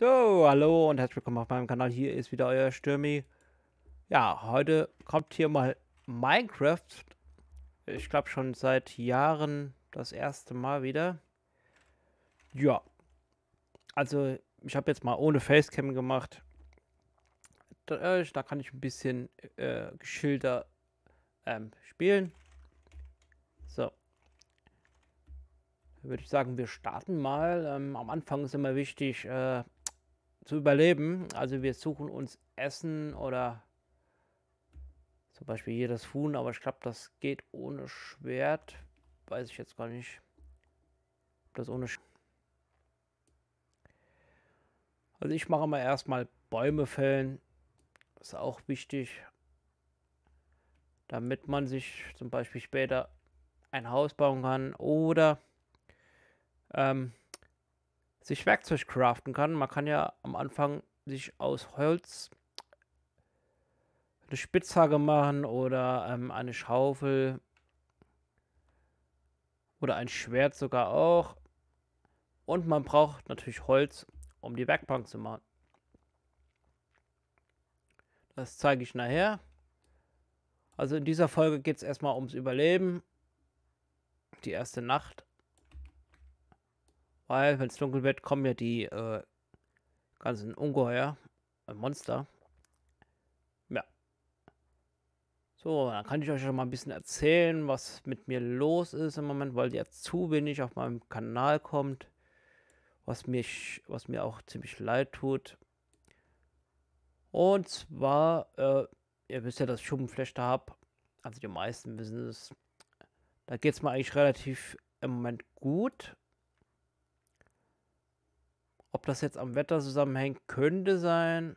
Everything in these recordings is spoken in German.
So, hallo und herzlich willkommen auf meinem Kanal. Hier ist wieder euer Stürmi. Ja, heute kommt hier mal Minecraft. Ich glaube schon seit Jahren das erste Mal wieder. Ja. Also, ich habe jetzt mal ohne Facecam gemacht. Da, äh, da kann ich ein bisschen äh, geschilder ähm, spielen. So. Würde ich sagen, wir starten mal. Ähm, am Anfang ist immer wichtig, äh, zu überleben. Also wir suchen uns Essen oder zum Beispiel hier das Huhn, aber ich glaube, das geht ohne Schwert. Weiß ich jetzt gar nicht. Das ohne Sch Also ich mache mal erstmal Bäume fällen. Ist auch wichtig. Damit man sich zum Beispiel später ein Haus bauen kann. Oder ähm, sich Werkzeug craften kann. Man kann ja am Anfang sich aus Holz eine Spitzhacke machen oder ähm, eine Schaufel oder ein Schwert sogar auch. Und man braucht natürlich Holz, um die Werkbank zu machen. Das zeige ich nachher. Also in dieser Folge geht es erstmal ums Überleben. Die erste Nacht. Weil, wenn es dunkel wird, kommen ja die äh, ganzen Ungeheuer, äh, Monster. Ja. So, dann kann ich euch schon mal ein bisschen erzählen, was mit mir los ist im Moment, weil ja zu wenig auf meinem Kanal kommt. Was, mich, was mir auch ziemlich leid tut. Und zwar, äh, ihr wisst ja, dass ich Schuppenflechte habe. Also die meisten wissen es. Da geht es mir eigentlich relativ im Moment gut. Ob das jetzt am Wetter zusammenhängt, könnte sein.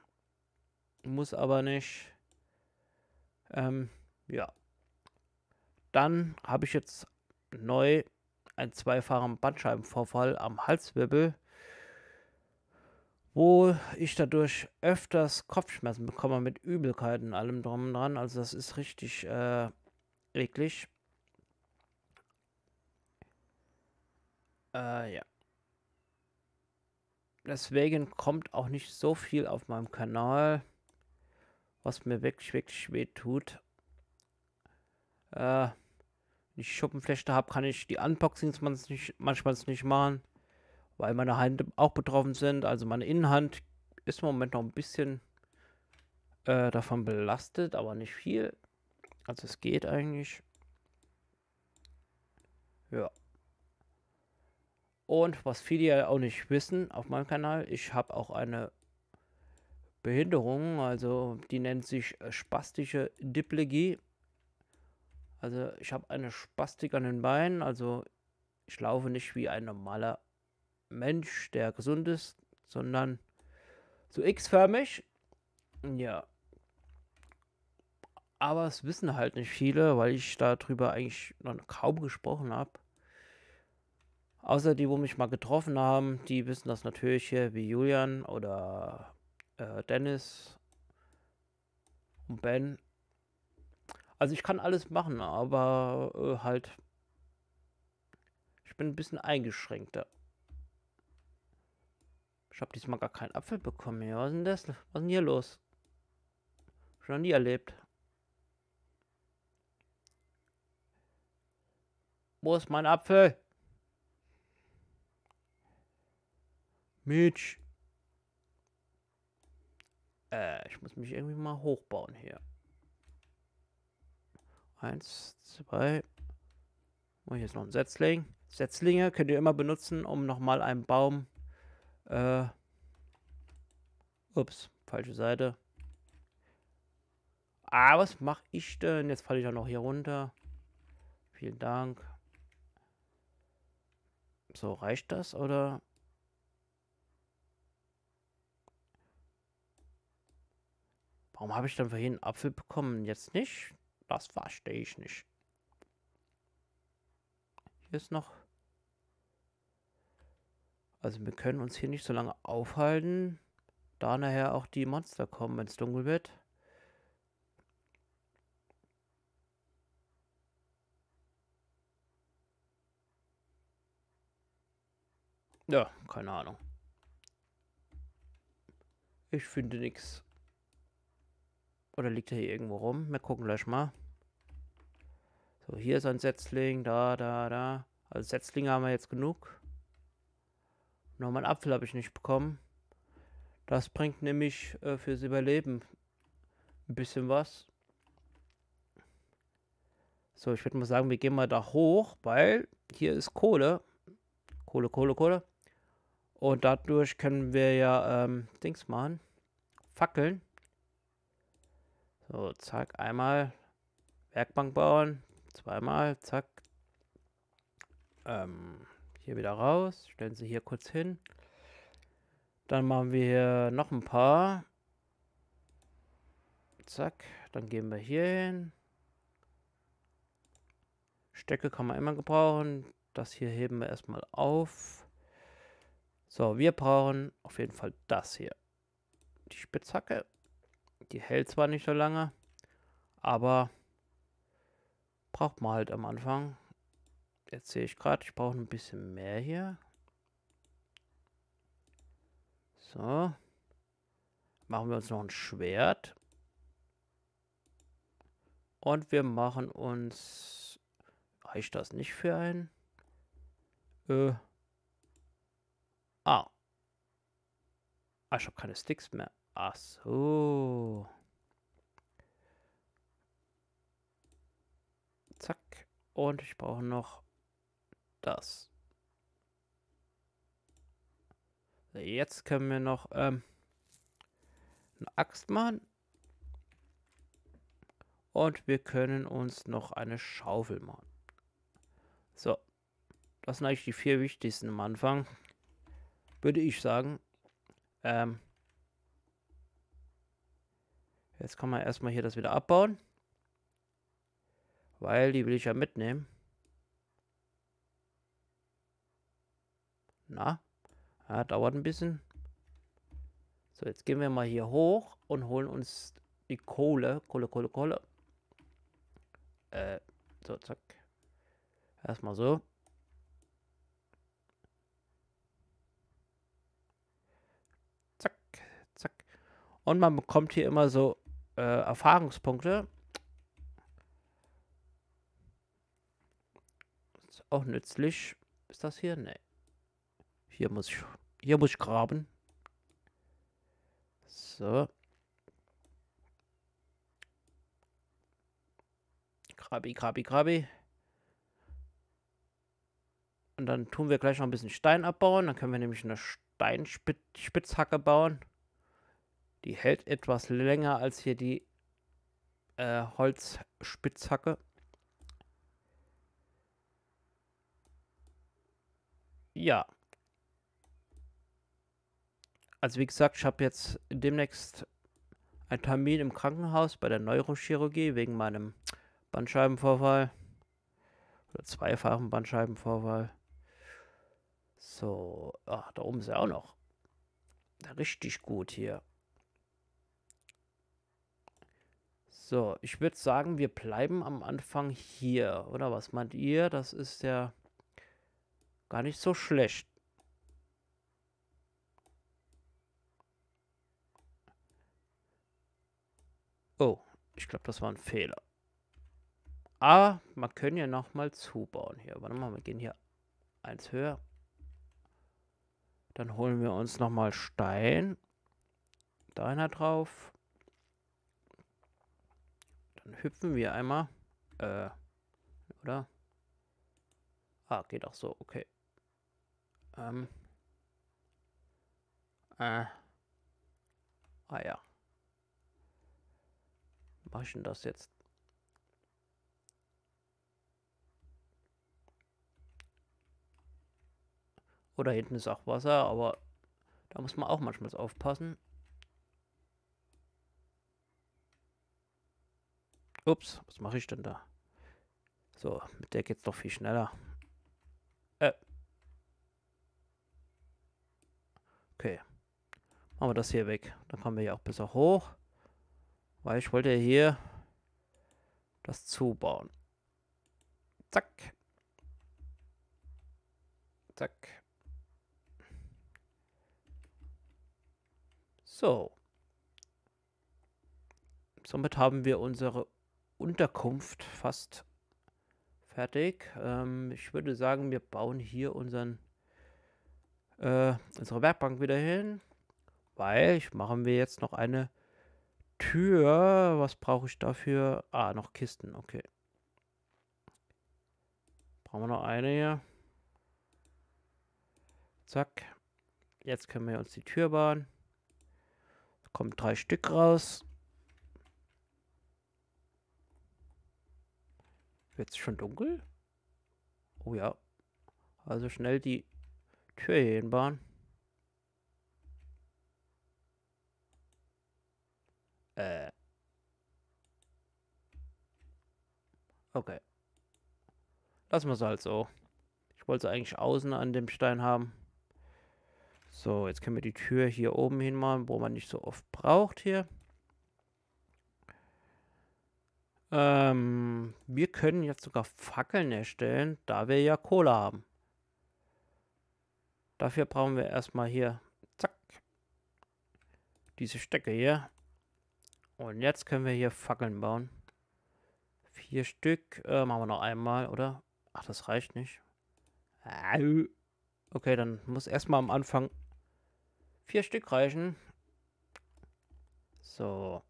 Muss aber nicht. Ähm, ja. Dann habe ich jetzt neu einen zweifachen Bandscheibenvorfall am Halswirbel, wo ich dadurch öfters Kopfschmerzen bekomme mit Übelkeiten und allem drum und dran. Also das ist richtig äh, eklig. Äh, ja deswegen kommt auch nicht so viel auf meinem Kanal, was mir wirklich, wirklich weh tut. Äh, wenn ich Schuppenflechte habe, kann ich die Unboxings manchmal nicht machen, weil meine Hände auch betroffen sind. Also meine Innenhand ist im Moment noch ein bisschen äh, davon belastet, aber nicht viel. Also es geht eigentlich. Ja. Und was viele ja auch nicht wissen auf meinem Kanal, ich habe auch eine Behinderung, also die nennt sich äh, spastische Diplegie. Also ich habe eine Spastik an den Beinen, also ich laufe nicht wie ein normaler Mensch, der gesund ist, sondern so x-förmig. Ja. Aber es wissen halt nicht viele, weil ich darüber eigentlich noch kaum gesprochen habe. Außer die, wo mich mal getroffen haben, die wissen das natürlich hier, wie Julian oder äh, Dennis und Ben. Also ich kann alles machen, aber äh, halt, ich bin ein bisschen eingeschränkter. Ich habe diesmal gar keinen Apfel bekommen hier. Was ist denn das? Was ist denn hier los? Schon noch nie erlebt. Wo ist mein Apfel? Mitch. Äh, ich muss mich irgendwie mal hochbauen hier. Eins, zwei. Und oh, hier ist noch ein Setzling. Setzlinge könnt ihr immer benutzen, um nochmal einen Baum. Äh, ups, falsche Seite. Ah, was mache ich denn? Jetzt falle ich auch noch hier runter. Vielen Dank. So, reicht das oder? Warum habe ich dann vorhin einen Apfel bekommen? Jetzt nicht? Das verstehe ich nicht. Hier ist noch... Also wir können uns hier nicht so lange aufhalten, da nachher auch die Monster kommen, wenn es dunkel wird. Ja, keine Ahnung. Ich finde nichts. Oder liegt er hier irgendwo rum? Wir gucken gleich mal. So, hier ist ein Setzling, da, da, da. Also Setzlinge haben wir jetzt genug. Nochmal einen Apfel habe ich nicht bekommen. Das bringt nämlich äh, fürs Überleben ein bisschen was. So, ich würde mal sagen, wir gehen mal da hoch, weil hier ist Kohle. Kohle, Kohle, Kohle. Und dadurch können wir ja ähm, Dings machen. Fackeln. So, zack, einmal Werkbank bauen, zweimal, zack. Ähm, hier wieder raus, stellen sie hier kurz hin. Dann machen wir hier noch ein paar. Zack, dann gehen wir hier hin. Stecke kann man immer gebrauchen. Das hier heben wir erstmal auf. So, wir brauchen auf jeden Fall das hier. Die Spitzhacke. Die hält zwar nicht so lange, aber braucht man halt am Anfang. Jetzt sehe ich gerade, ich brauche ein bisschen mehr hier. So. Machen wir uns noch ein Schwert. Und wir machen uns... Reicht das nicht für ein? Äh. Ah. Ah, ich habe keine Sticks mehr. Ach so. Zack. Und ich brauche noch das. Jetzt können wir noch ähm, eine Axt machen. Und wir können uns noch eine Schaufel machen. So. Das sind eigentlich die vier wichtigsten am Anfang. Würde ich sagen. Ähm, Jetzt kann man erstmal hier das wieder abbauen. Weil die will ich ja mitnehmen. Na, ja, dauert ein bisschen. So, jetzt gehen wir mal hier hoch und holen uns die Kohle. Kohle, Kohle, Kohle. Äh, so, zack. Erstmal so. Zack, zack. Und man bekommt hier immer so äh, Erfahrungspunkte. Ist auch nützlich. Ist das hier? Ne. Hier muss ich. Hier muss ich graben. So. Grabi, grabi, grabi. Und dann tun wir gleich noch ein bisschen Stein abbauen. Dann können wir nämlich eine Steinspitzhacke bauen. Die hält etwas länger als hier die äh, Holzspitzhacke. Ja. Also wie gesagt, ich habe jetzt demnächst einen Termin im Krankenhaus bei der Neurochirurgie wegen meinem Bandscheibenvorfall. Oder zweifachen Bandscheibenvorfall. So, ach, da oben ist er auch noch. Richtig gut hier. So, ich würde sagen, wir bleiben am Anfang hier, oder was meint ihr? Das ist ja gar nicht so schlecht. Oh, ich glaube, das war ein Fehler. Aber ah, man können ja nochmal zubauen hier. Warte mal, wir gehen hier eins höher. Dann holen wir uns nochmal Stein. Da einer drauf. Dann hüpfen wir einmal. Äh, oder? Ah, geht auch so, okay. Ähm. Äh. Ah ja. Mach ich denn das jetzt? Oder hinten ist auch Wasser, aber da muss man auch manchmal aufpassen. Ups, was mache ich denn da? So, mit der geht's doch viel schneller. Äh. Okay. Machen wir das hier weg. Dann kommen wir ja auch besser hoch. Weil ich wollte hier das zubauen. Zack. Zack. So. Somit haben wir unsere Unterkunft fast fertig. Ähm, ich würde sagen, wir bauen hier unseren äh, unsere Werkbank wieder hin, weil ich machen wir jetzt noch eine Tür. Was brauche ich dafür? Ah, noch Kisten, okay. Brauchen wir noch eine hier. Zack. Jetzt können wir uns die Tür bauen. Kommt drei Stück raus. Jetzt schon dunkel? Oh ja. Also schnell die Tür hier hinbauen. Äh. Okay. Lassen wir es halt so. Ich wollte es eigentlich außen an dem Stein haben. So, jetzt können wir die Tür hier oben hinmachen, wo man nicht so oft braucht hier. Ähm, wir können jetzt sogar Fackeln erstellen, da wir ja Kohle haben. Dafür brauchen wir erstmal hier, zack, diese Stöcke hier. Und jetzt können wir hier Fackeln bauen. Vier Stück, äh, machen wir noch einmal, oder? Ach, das reicht nicht. Okay, dann muss erstmal am Anfang vier Stück reichen. So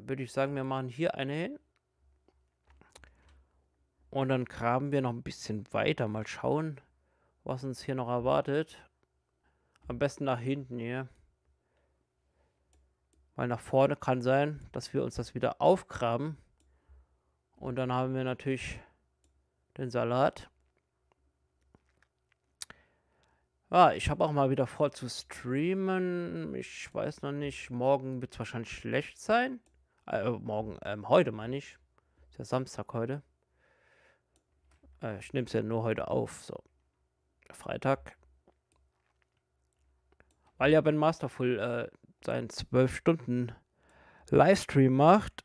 würde ich sagen, wir machen hier eine hin. Und dann graben wir noch ein bisschen weiter. Mal schauen, was uns hier noch erwartet. Am besten nach hinten hier. Weil nach vorne kann sein, dass wir uns das wieder aufgraben. Und dann haben wir natürlich den Salat. Ja, ah, ich habe auch mal wieder vor zu streamen. Ich weiß noch nicht, morgen wird es wahrscheinlich schlecht sein. Äh, morgen, ähm, heute meine ich. Ist ja Samstag heute. Äh, ich nehme es ja nur heute auf, so. Freitag. Weil ja Ben Masterful äh, seinen 12-Stunden-Livestream macht.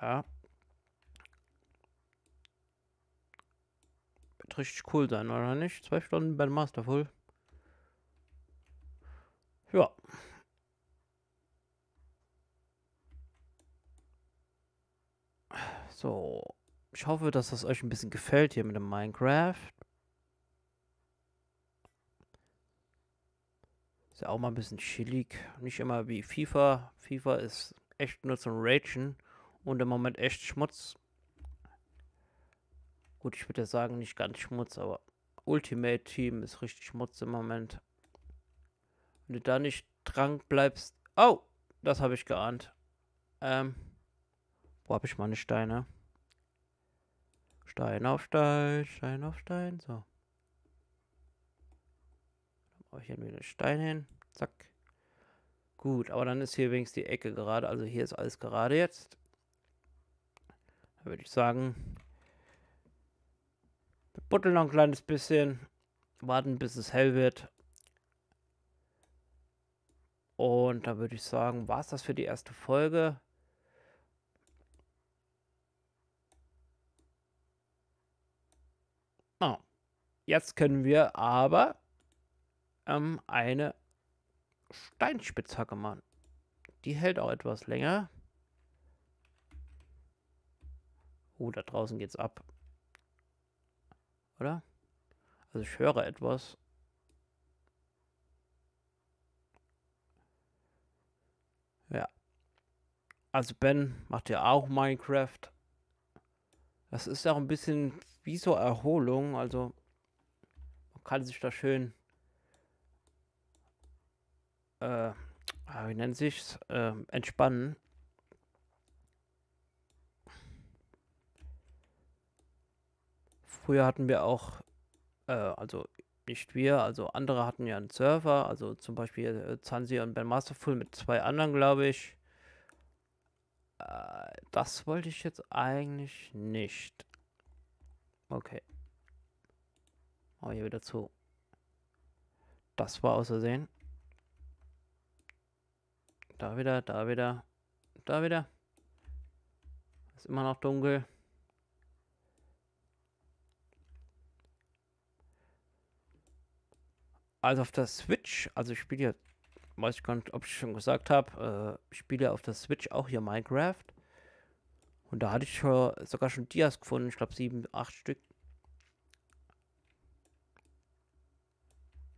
Ja. Wird richtig cool sein, oder nicht? 12 Stunden Ben Masterful. Ja. So, ich hoffe, dass das euch ein bisschen gefällt hier mit dem Minecraft. Ist ja auch mal ein bisschen chillig. Nicht immer wie FIFA. FIFA ist echt nur zum Ragen und im Moment echt Schmutz. Gut, ich würde ja sagen, nicht ganz Schmutz, aber Ultimate Team ist richtig Schmutz im Moment. Wenn du da nicht dran bleibst. Oh, das habe ich geahnt. Ähm. Wo habe ich meine Steine? Stein auf Stein, Stein auf Stein, so. Dann brauche ich hier wieder Stein hin, zack. Gut, aber dann ist hier wenigstens die Ecke gerade, also hier ist alles gerade jetzt. Da würde ich sagen, wir buddeln noch ein kleines bisschen, warten bis es hell wird. Und da würde ich sagen, war es das für die erste Folge. Oh. Jetzt können wir aber ähm, eine Steinspitzhacke machen. Die hält auch etwas länger. Oh, da draußen geht's ab. Oder? Also ich höre etwas. Ja. Also Ben macht ja auch Minecraft. Das ist ja auch ein bisschen wie so Erholung. Also man kann sich da schön, äh, ah, wie nennt sich's, äh, entspannen. Früher hatten wir auch, äh, also nicht wir, also andere hatten ja einen Server, also zum Beispiel äh, Zanzi und Ben Masterful mit zwei anderen, glaube ich. Äh, das wollte ich jetzt eigentlich nicht. Okay. Oh, hier wieder zu. Das war außersehen. Da wieder, da wieder, da wieder. Ist immer noch dunkel. Also auf der Switch, also ich spiele ja, weiß ich gar nicht, ob ich schon gesagt habe, äh, ich spiele auf der Switch auch hier Minecraft. Und da hatte ich sogar schon Dias gefunden, ich glaube sieben, acht Stück.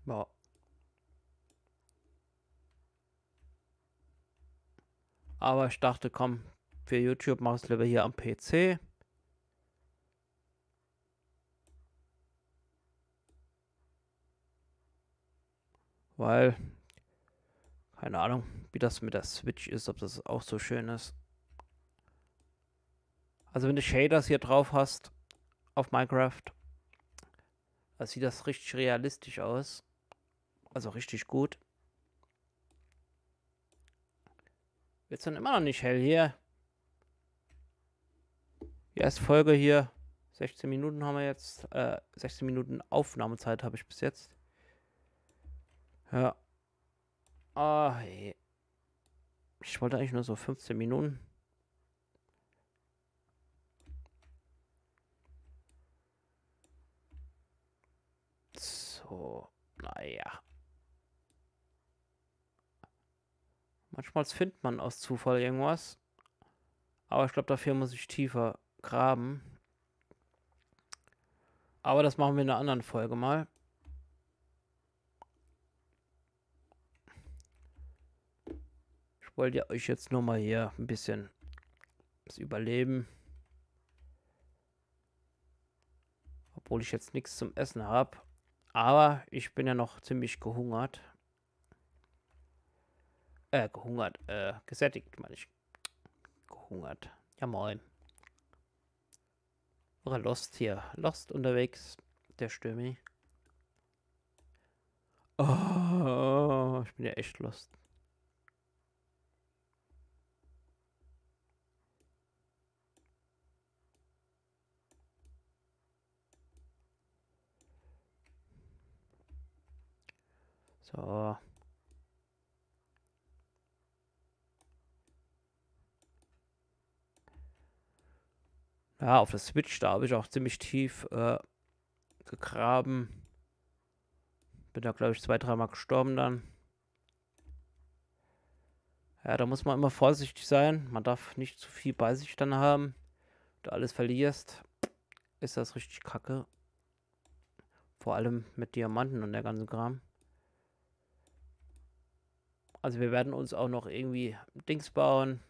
Ja. Aber ich dachte, komm, für YouTube mache ich es lieber hier am PC. Weil, keine Ahnung, wie das mit der Switch ist, ob das auch so schön ist. Also wenn du Shaders hier drauf hast auf Minecraft, dann sieht das richtig realistisch aus. Also richtig gut. Wird es dann immer noch nicht hell hier. Die erste Folge hier. 16 Minuten haben wir jetzt. Äh, 16 Minuten Aufnahmezeit habe ich bis jetzt. Ja. Oh, hey. Ich wollte eigentlich nur so 15 Minuten. Oh, naja. Manchmal findet man aus Zufall irgendwas. Aber ich glaube, dafür muss ich tiefer graben. Aber das machen wir in einer anderen Folge mal. Ich wollte ja euch jetzt nur mal hier ein bisschen das Überleben. Obwohl ich jetzt nichts zum Essen habe. Aber ich bin ja noch ziemlich gehungert. Äh, gehungert, äh, gesättigt, meine ich. Gehungert. Ja, moin. Oder Lost hier. Lost unterwegs, der Stürmi. Oh, ich bin ja echt Lost. So. Ja, auf der Switch, da habe ich auch ziemlich tief äh, gegraben. Bin da, glaube ich, zwei, dreimal gestorben dann. Ja, da muss man immer vorsichtig sein. Man darf nicht zu viel bei sich dann haben. Wenn du alles verlierst, ist das richtig kacke. Vor allem mit Diamanten und der ganzen Kram. Also wir werden uns auch noch irgendwie Dings bauen.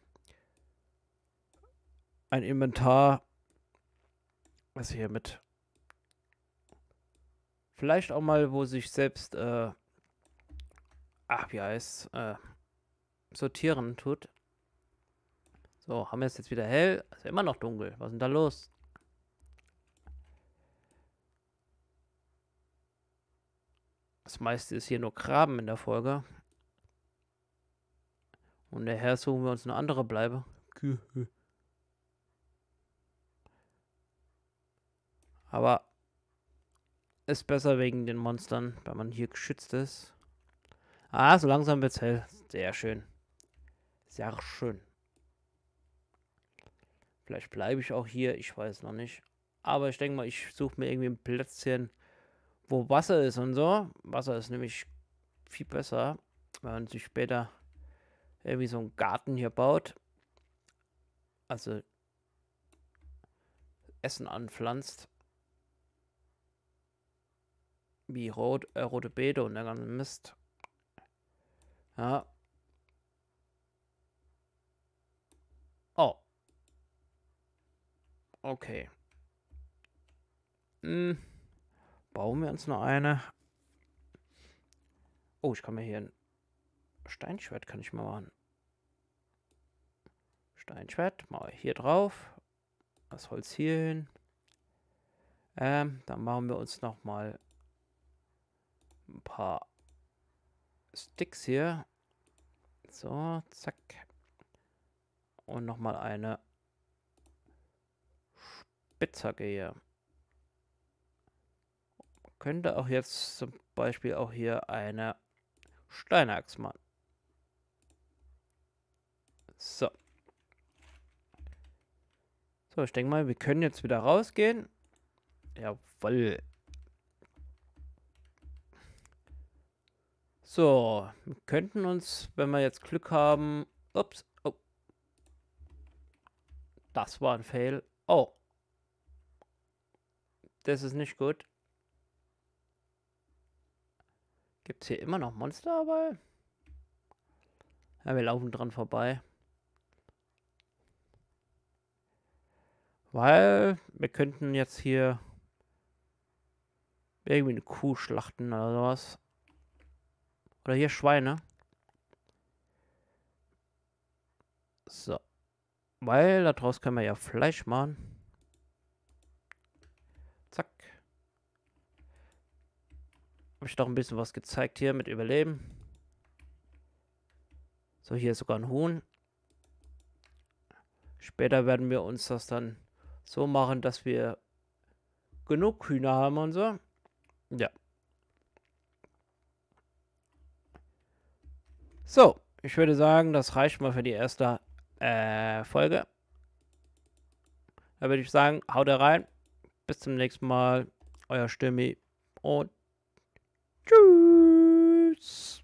Ein Inventar. Was hier mit. Vielleicht auch mal, wo sich selbst, äh, ach, wie heißt äh, sortieren tut. So, haben wir es jetzt wieder hell? Ist ja immer noch dunkel. Was ist denn da los? Das meiste ist hier nur Graben in der Folge. Und der Herr suchen wir uns eine andere Bleibe. Aber ist besser wegen den Monstern, weil man hier geschützt ist. Ah, so langsam wird's hell. Sehr schön. Sehr schön. Vielleicht bleibe ich auch hier, ich weiß noch nicht. Aber ich denke mal, ich suche mir irgendwie ein Plätzchen, wo Wasser ist und so. Wasser ist nämlich viel besser, wenn man sich später irgendwie so einen Garten hier baut. Also Essen anpflanzt. Wie rot, äh, rote Beete und der ganze Mist. Ja. Oh. Okay. Hm. Bauen wir uns noch eine. Oh, ich kann mir hier ein Steinschwert kann ich mal machen. Steinschwert, mal hier drauf. Das Holz hier hin. Ähm, dann machen wir uns nochmal ein paar Sticks hier. So, zack. Und nochmal eine Spitzhacke hier. könnte auch jetzt zum Beispiel auch hier eine Steinachs machen. So. So, ich denke mal, wir können jetzt wieder rausgehen. Jawoll. So, wir könnten uns, wenn wir jetzt Glück haben... Ups. Oh. Das war ein Fail. Oh. Das ist nicht gut. Gibt es hier immer noch Monsterarbeit? Ja, wir laufen dran vorbei. Weil wir könnten jetzt hier irgendwie eine Kuh schlachten oder sowas. Oder hier Schweine. So. Weil daraus können wir ja Fleisch machen. Zack. Habe ich doch ein bisschen was gezeigt hier mit Überleben. So, hier ist sogar ein Huhn. Später werden wir uns das dann so machen, dass wir genug Hühner haben und so. Ja. So, ich würde sagen, das reicht mal für die erste äh, Folge. Da würde ich sagen, haut rein. Bis zum nächsten Mal. Euer Stimmi und tschüss.